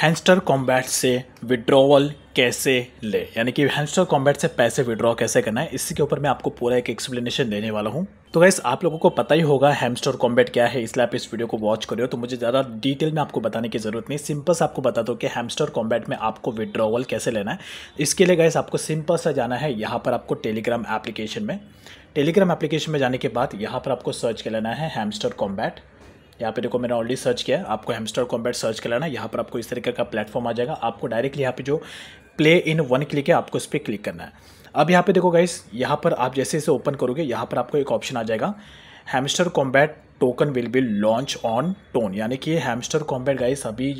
हैंस्टर combat से withdrawal कैसे ले यानी कि हैंस्टर कॉम्बैट से पैसे विड्रॉ कैसे करना है इसी के ऊपर मैं आपको पूरा एक एक्सप्लेनेशन देने वाला हूँ तो गैस आप लोगों को पता ही होगा हैमस्टर कॉम्बैट क्या है इसलिए आप इस वीडियो को वॉच करो तो मुझे ज़्यादा डिटेल में आपको बताने की ज़रूरत नहीं सिंपल से आपको बता दो कि हैमस्टर कॉम्बैट में आपको विड्रॉवल कैसे लेना है इसके लिए गैस आपको सिंपल सा जाना है यहाँ पर आपको टेलीग्राम एप्लीकेशन में टेलीग्राम एप्लीकेशन में जाने के बाद यहाँ पर आपको सर्च कर लेना है हैमस्टर कॉम्बैट यहाँ पे देखो मैंने ऑलरेडी सर्च किया है आपको हेमस्टर कॉम्बैट सर्च है यहाँ पर आपको इस तरीके का प्लेटफॉर्म आ जाएगा आपको डायरेक्टली यहाँ पे जो प्ले इन वन क्लिक है आपको इस पर क्लिक करना है अब यहाँ पे देखो गाइस यहाँ पर आप जैसे जैसे ओपन करोगे यहाँ पर आपको एक ऑप्शन आ जाएगा Hamster Kombat token will be launch on TON यानी कि हेमस्टर कॉम्बैट गाइस अभी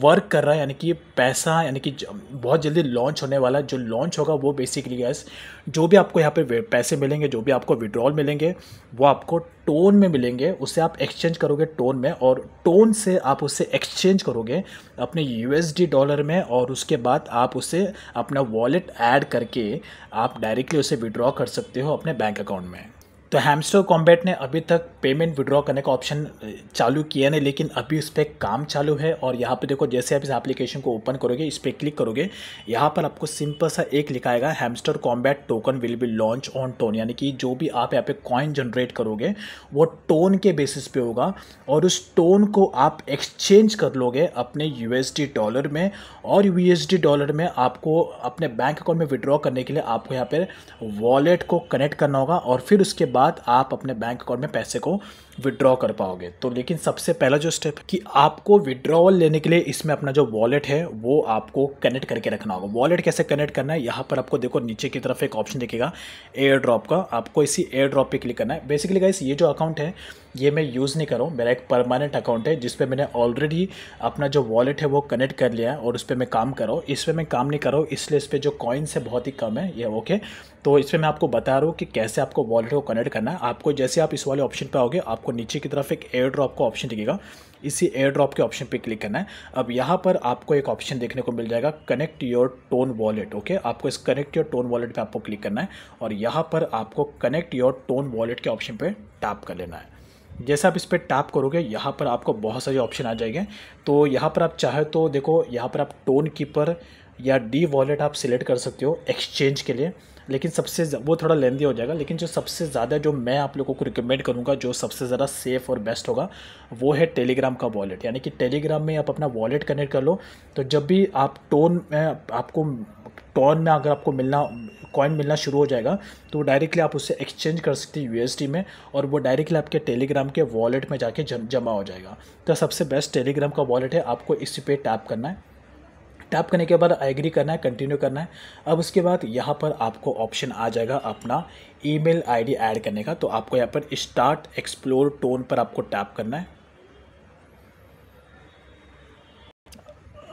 वर्क कर रहा है यानी कि ये पैसा यानी कि बहुत जल्दी लॉन्च होने वाला है जो लॉन्च होगा वो बेसिकली गैस जो भी आपको यहाँ पे पैसे मिलेंगे जो भी आपको विड्रॉल मिलेंगे वो आपको टोन में मिलेंगे उसे आप एक्सचेंज करोगे टोन में और टोन से आप उसे एक्सचेंज करोगे अपने यू डॉलर में और उसके बाद आप उसे अपना वॉलेट ऐड करके आप डायरेक्टली उसे विड्रॉ कर सकते हो अपने बैंक अकाउंट में तो हैमस्टर कॉम्बैट ने अभी तक पेमेंट विड्रॉ करने का ऑप्शन चालू किया नहीं लेकिन अभी उस पर काम चालू है और यहाँ पे देखो जैसे आप इस एप्लीकेशन को ओपन करोगे इस पर क्लिक करोगे यहाँ पर आपको सिंपल सा एक लिखाएगा Hamster Kombat token will be launch on TON यानी कि जो भी आप यहाँ पे कॉइन जनरेट करोगे वो टोन के बेसिस पे होगा और उस टोन को आप एक्सचेंज कर लोगे अपने यू डॉलर में और यू डॉलर में आपको अपने बैंक अकाउंट में विड्रॉ करने के लिए आपको यहाँ पर वॉलेट को कनेक्ट करना होगा और फिर उसके बाद बाद आप अपने बैंक अकाउंट में पैसे को विड्रॉ कर पाओगे तो लेकिन सबसे पहला जो स्टेप कि आपको विड्रॉवल लेने के लिए इसमें अपना जो वॉलेट है वो आपको कनेक्ट करके रखना होगा वॉलेट कैसे कनेक्ट करना है यहाँ पर आपको देखो नीचे की तरफ एक ऑप्शन दिखेगा एयर ड्रॉप का आपको इसी एयर ड्रॉप पर क्लिक करना है बेसिकली गाइस ये जो अकाउंट है ये मैं यूज़ नहीं कर रहा हूँ मेरा एक परमानेंट अकाउंट है जिसपे मैंने ऑलरेडी अपना जो वॉलेट है वो कनेक्ट कर लिया है और उस पर मैं काम कर रहा हूँ इस पर मैं काम नहीं कर रहा हूँ इसलिए इस पर जो कॉइन्स है बहुत ही कम है ये ओके तो इस पर मैं आपको बता रहा हूँ कि कैसे आपको वॉलेट को कनेक्ट करना है आपको जैसे आप इस वाले ऑप्शन पर आओगे आपको नीचे की तरफ एक एयर ड्रॉप का ऑप्शन दिखेगा इसी एयर ड्रॉप के ऑप्शन पे क्लिक करना है अब यहाँ पर आपको एक ऑप्शन देखने को मिल जाएगा connect your TON wallet okay आपको इस कनेक्ट योर टोन वॉलेट पे आपको क्लिक करना है और यहाँ पर आपको कनेक्ट योर टोन वॉलेट के ऑप्शन पे टैप कर लेना है जैसे आप इस पर टैप करोगे यहाँ पर आपको बहुत सारे ऑप्शन आ जाएंगे तो यहाँ पर आप चाहे तो देखो यहाँ पर आप टोन कीपर या डी वॉलेट आप सिलेक्ट कर सकते हो एक्सचेंज के लिए लेकिन सबसे वो थोड़ा लेंदी हो जाएगा लेकिन जो सबसे ज़्यादा जो मैं आप लोगों को रिकमेंड करूँगा जो सबसे ज़्यादा सेफ़ और बेस्ट होगा वो है टेलीग्राम का वॉलेट यानी कि टेलीग्राम में आप अपना वॉलेट कनेक्ट कर लो तो जब भी आप टोन में आपको टोन में अगर आपको मिलना कॉइन मिलना शुरू हो जाएगा तो वो डायरेक्टली आप उससे एक्सचेंज कर सकते हैं यू में और वो डायरेक्टली आपके टेलीग्राम के वॉलेट में जाके जमा हो जाएगा तो सबसे बेस्ट टेलीग्राम का वॉलेट है आपको इसी पे टैप करना है टैप करने के बाद एग्री करना है कंटिन्यू करना है अब उसके बाद यहाँ पर आपको ऑप्शन आ जाएगा अपना ईमेल आईडी ऐड करने का तो आपको यहाँ पर स्टार्ट एक्सप्लोर टोन पर आपको टैप करना है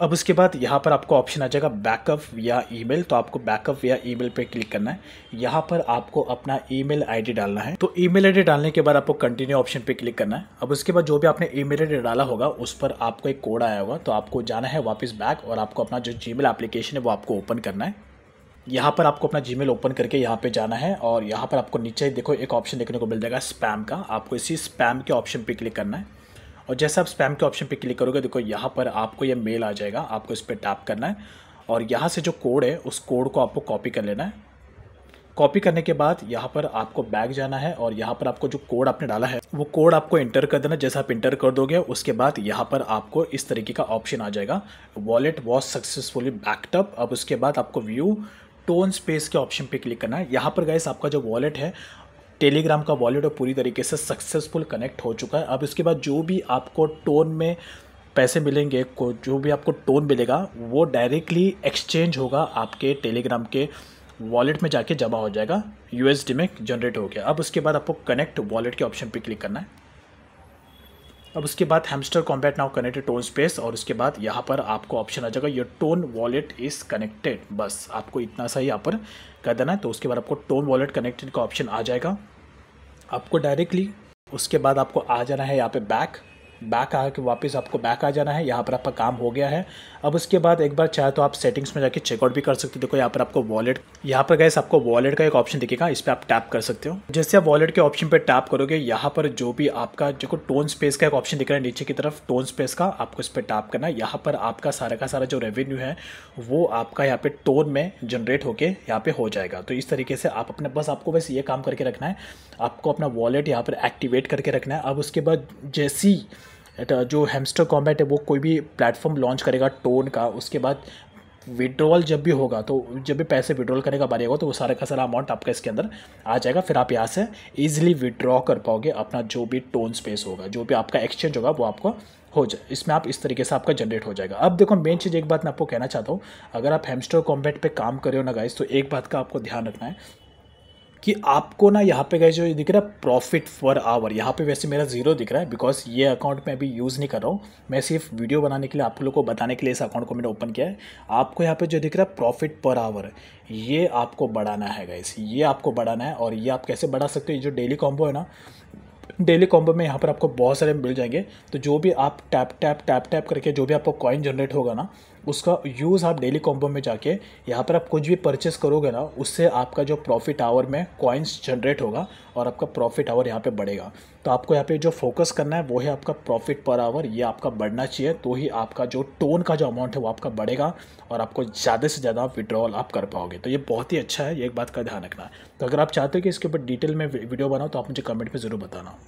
अब उसके बाद यहाँ पर आपको ऑप्शन आ जाएगा बैकअप या ईमेल तो आपको बैकअप या ईमेल पे क्लिक करना है यहाँ पर आपको अपना ईमेल आईडी डालना है तो ईमेल आईडी डालने के बाद आपको कंटिन्यू ऑप्शन पे क्लिक करना है अब उसके बाद जो भी आपने ईमेल आईडी डाला होगा उस पर आपको एक कोड आया होगा तो आपको जाना है वापस बैक और आपको अपना जो जी एप्लीकेशन है वो आपको ओपन करना है यहाँ पर आपको अपना जीमेल ओपन करके यहाँ पे जाना है और यहाँ पर आपको नीचे देखो एक ऑप्शन देखने को मिल जाएगा स्पैम का आपको इसी स्पैम के ऑप्शन पे क्लिक करना है और जैसे आप स्पैम के ऑप्शन पे क्लिक करोगे देखो यहाँ पर आपको ये मेल आ जाएगा आपको इस पर टैप करना है और यहाँ से जो कोड है उस कोड को आपको कॉपी कर लेना है कॉपी करने के बाद यहाँ पर आपको बैग जाना है और यहाँ पर आपको जो कोड आपने डाला है वो कोड आपको इंटर कर देना जैसा आप इंटर कर दोगे उसके बाद यहाँ पर आपको इस तरीके का ऑप्शन आ जाएगा वॉलेट वॉज सक्सेसफुली बैकटअप अब उसके बाद आपको व्यू टोन स्पेस के ऑप्शन पे क्लिक करना है यहाँ पर गए आपका जो वॉलेट है टेलीग्राम का वॉलेट और पूरी तरीके से सक्सेसफुल कनेक्ट हो चुका है अब इसके बाद जो भी आपको टोन में पैसे मिलेंगे को जो भी आपको टोन मिलेगा वो डायरेक्टली एक्सचेंज होगा आपके टेलीग्राम के वॉलेट में जाके जमा हो जाएगा यूएसडी में जनरेट हो गया अब उसके बाद आपको कनेक्ट वॉलेट के ऑप्शन पे क्लिक करना है अब उसके बाद Hamster Kombat now connected TON space और उसके बाद यहाँ पर आपको ऑप्शन आ जाएगा your TON wallet is connected बस आपको इतना सा ही यहाँ पर कर देना है तो उसके बाद आपको टोन वॉलेट कनेक्टेड का ऑप्शन आ जाएगा आपको डायरेक्टली उसके बाद आपको आ जाना है यहाँ पे बैक बैक आके वापस आपको बैक आ जाना है यहाँ पर आपका काम हो गया है अब उसके बाद एक बार चाहे तो आप सेटिंग्स में जाके चेकआउट भी कर सकते हो देखो यहाँ पर आपको वॉलेट यहाँ पर गैस आपको वॉलेट का एक ऑप्शन दिखेगा इस पर आप टैप कर सकते हो जैसे आप वॉलेट के ऑप्शन पर टैप करोगे यहाँ पर जो भी आपका जो टोन स्पेस का एक ऑप्शन दिख रहा है नीचे की तरफ टोन स्पेस का आपको इस पर टैप करना है यहाँ पर आपका सारा का सारा जो रेवेन्यू है वो आपका यहाँ पे टोन में जनरेट होकर यहाँ पे हो जाएगा तो इस तरीके से आप अपने बस आपको बस ये काम करके रखना है आपको अपना वॉलेट यहाँ पर एक्टिवेट करके रखना है अब उसके बाद जैसी जो हेमस्टर कॉम्बैट है वो कोई भी प्लेटफॉर्म लॉन्च करेगा टोन का उसके बाद विड्रॉल जब भी होगा तो जब भी पैसे विड्रॉल करने का बारी होगा तो वो सारा का सारा अमाउंट आपका इसके अंदर आ जाएगा फिर आप यहाँ से ईजिली विड्रॉ कर पाओगे अपना जो भी टोन स्पेस होगा जो भी आपका एक्सचेंज होगा वो आपको हो जाए इसमें आप इस तरीके से आपका जनरेट हो जाएगा अब देखो मेन चीज़ एक बात मैं आपको कहना चाहता हूँ अगर आप हेमस्टर कॉम्बैट पे काम कर रहे हो ना गाइस तो एक बात का आपको ध्यान रखना है कि आपको ना यहाँ पे गए जो ये दिख रहा है प्रॉफिट फॉर आवर यहाँ पे वैसे मेरा जीरो दिख रहा है बिकॉज ये अकाउंट मैं अभी यूज़ नहीं कर रहा हूँ मैं सिर्फ वीडियो बनाने के लिए आप लोग को बताने के लिए इस अकाउंट को मैंने ओपन किया है आपको यहाँ पे जो दिख रहा है प्रॉफिट पर आवर ये आपको बढ़ाना है गाइस ये आपको बढ़ाना है और ये आप कैसे बढ़ा सकते हो ये जो डेली कॉम्बो है ना डेली कॉम्बो में यहाँ पर आपको बहुत सारे मिल जाएंगे तो जो भी आप टैप टैप टैप टैप करके जो भी आपको कॉइन जनरेट होगा ना उसका यूज़ आप डेली कॉम्बो में जाके यहाँ पर आप कुछ भी परचेस करोगे ना उससे आपका जो प्रॉफिट आवर में कॉइन्स जनरेट होगा और आपका प्रॉफिट आवर यहाँ पे बढ़ेगा तो आपको यहाँ पे जो फोकस करना है वो है आपका प्रॉफिट पर आवर ये आपका बढ़ना चाहिए तो ही आपका जो टोन का जो अमाउंट है वो आपका बढ़ेगा और आपको ज़्यादा से ज़्यादा विड्रॉल आप कर पाओगे तो ये बहुत ही अच्छा है ये एक बात का ध्यान रखना तो अगर आप चाहते हो कि इसके ऊपर डिटेल में वीडियो बनाओ तो आप मुझे कमेंट में ज़रूर बताना